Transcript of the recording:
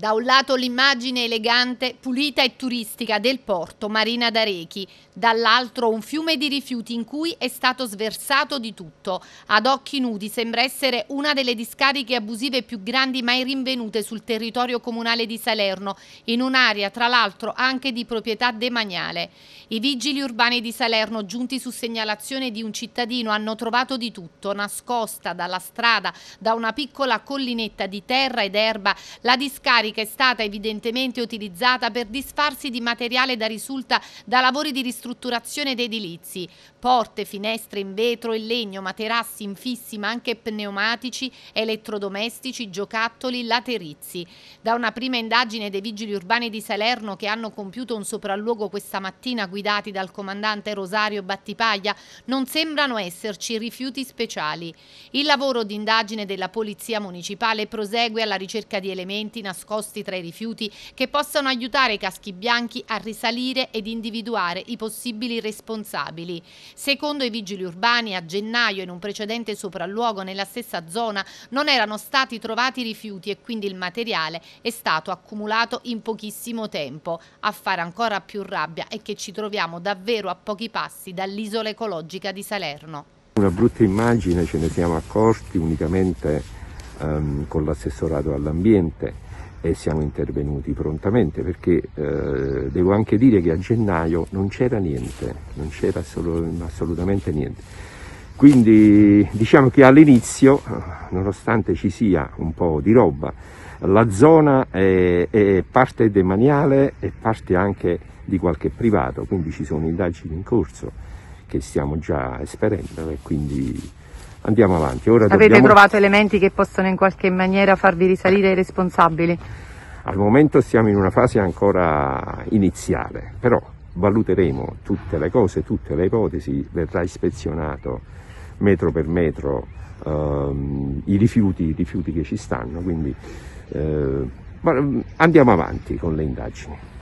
Da un lato l'immagine elegante, pulita e turistica del porto Marina d'Arechi, dall'altro un fiume di rifiuti in cui è stato sversato di tutto. Ad occhi nudi sembra essere una delle discariche abusive più grandi mai rinvenute sul territorio comunale di Salerno, in un'area tra l'altro anche di proprietà demaniale. I vigili urbani di Salerno, giunti su segnalazione di un cittadino, hanno trovato di tutto, nascosta dalla strada, da una piccola collinetta di terra ed erba, la discarica carica è stata evidentemente utilizzata per disfarsi di materiale da risulta da lavori di ristrutturazione ed edilizi. Porte, finestre in vetro e legno, materassi infissi ma anche pneumatici, elettrodomestici, giocattoli, laterizi. Da una prima indagine dei vigili urbani di Salerno che hanno compiuto un sopralluogo questa mattina guidati dal comandante Rosario Battipaglia non sembrano esserci rifiuti speciali. Il lavoro di indagine della Polizia Municipale prosegue alla ricerca di elementi nascosti nascosti tra i rifiuti che possano aiutare i caschi bianchi a risalire ed individuare i possibili responsabili. Secondo i vigili urbani, a gennaio in un precedente sopralluogo nella stessa zona non erano stati trovati rifiuti e quindi il materiale è stato accumulato in pochissimo tempo. A fare ancora più rabbia è che ci troviamo davvero a pochi passi dall'isola ecologica di Salerno. Una brutta immagine ce ne siamo accorti unicamente ehm, con l'assessorato all'ambiente e siamo intervenuti prontamente perché eh, devo anche dire che a gennaio non c'era niente, non c'era assolutamente niente. Quindi diciamo che all'inizio, eh, nonostante ci sia un po' di roba, la zona è, è parte demaniale e parte anche di qualche privato, quindi ci sono indagini in corso che stiamo già esperendo e quindi Andiamo avanti. Ora Avete dobbiamo... trovato elementi che possono in qualche maniera farvi risalire i responsabili? Al momento siamo in una fase ancora iniziale, però valuteremo tutte le cose, tutte le ipotesi, verrà ispezionato metro per metro ehm, i, rifiuti, i, rifiuti, che ci stanno, quindi eh, mm, andiamo avanti con le indagini.